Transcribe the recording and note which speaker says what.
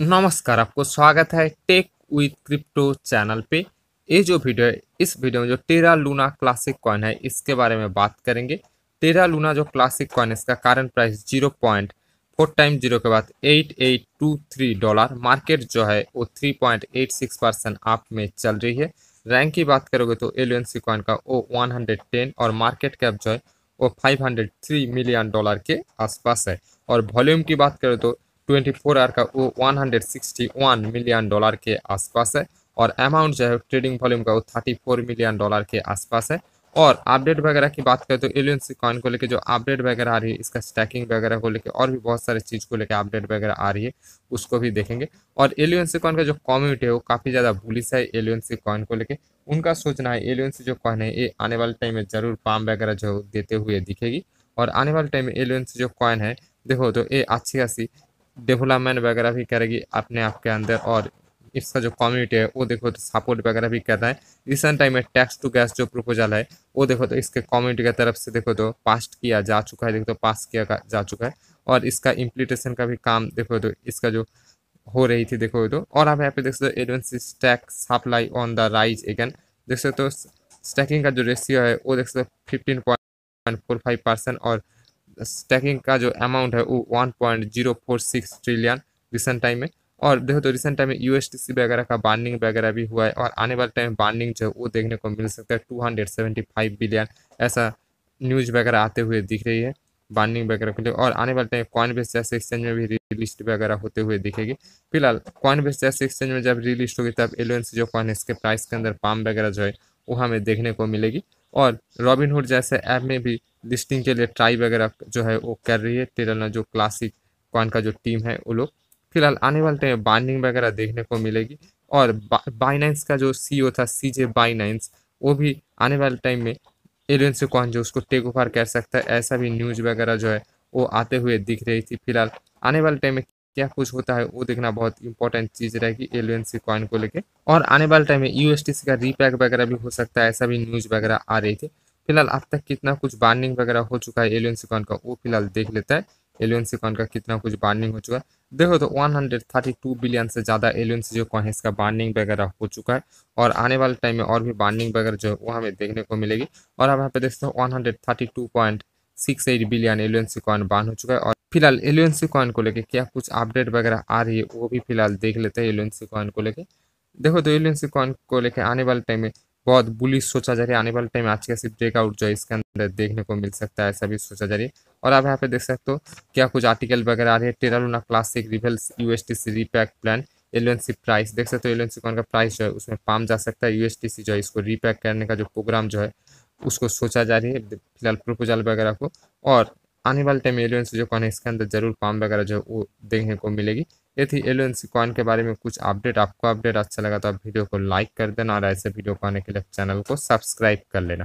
Speaker 1: नमस्कार आपको स्वागत है टेक विथ क्रिप्टो चैनल पे ये जो वीडियो है इस वीडियो में जो टेरा लूना क्लासिक कॉइन है इसके बारे में बात करेंगे टेरा लूना जो क्लासिक कॉइन है इसका कारण price zero point four time zero के बाद eight eight two three dollar market जो है वो three point eight six percent आप में चल रही है रैंक की बात करोगे तो एलुएनसी कॉइन का वो वन हंड्रेड टेन और मार्केट कैप जो है वो five hundred three million dollar के आसपास है और वॉल्यूम की बात करें तो 24 आर का वो 161 मिलियन डॉलर के आसपास है और अमाउंट जो है ट्रेडिंग वॉल्यूम का वो 34 मिलियन डॉलर के आसपास है और अपडेट वगैरह की बात करें तो एलियनसी कॉइन को लेकर जो अपडेट वगैरह आ रही है इसका स्टैकिंग वगैरह को लेकर और भी बहुत सारी चीज़ को लेकर अपडेट वगैरह आ रही है उसको भी देखेंगे और एलियनसी कॉइन का जो कम्युनिटी है वो काफ़ी ज़्यादा भूलिस है एलियनसी कॉइन को लेकर उनका सोचना है सी जो कॉइन है ये आने वाले टाइम में ज़रूर पाम वगैरह जो देते हुए दिखेगी और आने वाले टाइम में एलियंसी जो कॉइन है देखो तो ये अच्छी खासी डेवलपमेंट वगैरह भी करेगी अपने आप के अंदर और इसका जो कम्युनिटी है वो देखो तो सपोर्ट वगैरह भी कर रहा है रिसेंट टाइम में टैक्स टू गैस जो प्रपोजल है वो देखो तो इसके कम्युनिटी की तरफ से देखो तो पास किया जा चुका है देखो तो पास किया जा चुका है और इसका इम्प्लीटेशन का भी काम देखो तो इसका जो हो रही थी देखो तो और आप यहाँ पे देख सकते हो advance tax supply on the rise again देख सकते हो तो स्टैकिंग का जो रेशियो है वो देख सकते हो fifteen point four five percent और स्टैकिंग का जो अमाउंट है वो one point zero four six trillion recent time में और देखो तो रिसेंट टाइम में यू वगैरह का बार्निंग वगैरह भी हुआ है और आने वाले टाइम में बार्निंग जो है वो देखने को मिल सकता है two hundred seventy five billion ऐसा न्यूज वगैरह आते हुए दिख रही है बार्निंग वगैरह के लिए और आने वाले टाइम कॉइन बेस जैसे एक्सचेंज में भी रिलिस्ट वगैरह होते हुए दिखेगी फिलहाल कॉइन बेस जैसे एक्सचेंज में जब रिलिस्ट होगी तब एलोएंस जो कॉइन है इसके प्राइस के अंदर पाम वगैरह जो है वो हमें देखने को मिलेगी और रॉबिनहुड जैसे ऐप में भी लिस्टिंग के लिए ट्राई वगैरह जो है वो कर रही है तेरलना जो क्लासिक कॉइन का जो टीम है वो लोग फिलहाल आने वाले टाइम बाइंडिंग वगैरह देखने को मिलेगी और बाइनेंस का जो सी था सी जे वो भी आने वाले टाइम में एलियन से कौन जो उसको टेक ओवर कर सकता है ऐसा भी न्यूज वगैरह जो है वो आते हुए दिख रही थी फिलहाल आने वाले टाइम में क्या कुछ होता है वो देखना बहुत इंपॉर्टेंट चीज रहेगी एलियन सी कॉइन को लेके और आने वाले टाइम में यूएसटीसी का रीपैक वगैरह भी हो सकता है ऐसा भी न्यूज वगैरह आ रही थी फिलहाल अब तक कितना कुछ बार्निंग वगैरह हो चुका है एलियन सिकॉन का वो फिलहाल देख लेता है एलियन सिकॉन का कितना कुछ बार्निंग हो चुका है देखो तो 132 बिलियन से ज़्यादा एलियन जो कॉइन है इसका बार्निंग वगैरह हो चुका है और आने वाले टाइम में और भी बार्निंग वगैरह जो है वो हमें देखने को मिलेगी और अब यहाँ पे देखते हो 132.68 बिलियन एलियन कॉइन बार्न हो चुका है और फिलहाल एलियन कॉइन को लेकर क्या कुछ अपडेट वगैरह आ रही है वो भी फिलहाल देख लेते हैं एलियन कॉइन को लेकर देखो तो एलियन कॉइन को लेकर आने वाले टाइम में बहुत बुलिस सोचा जा रही है आने वाले टाइम आज कैसे ब्रेकआउट जो है इसके अंदर देखने को मिल सकता है ऐसा भी सोचा जा रही है और आप यहाँ पे देख सकते हो क्या कुछ आर्टिकल वगैरह आ रहे है टेरालूना क्लासिक रिवेल्स USTC repeg plan LNC price देख सकते हो एलएनसी कौन का प्राइस जो है उसमें पाम जा सकता है यूएसटीसी जो है इसको रीपैक करने का जो प्रोग्राम जो है उसको सोचा जा रही है फिलहाल प्रपोजल वगैरह को और आने वाले टाइम सी जो कौन है इसके अंदर जरूर पाम वगैरह जो है वो देखने को मिलेगी ये थी एन कॉइन के बारे में कुछ अपडेट आपको अपडेट अच्छा लगा तो आप वीडियो को लाइक कर देना और ऐसे वीडियो को आने के लिए चैनल को सब्सक्राइब कर लेना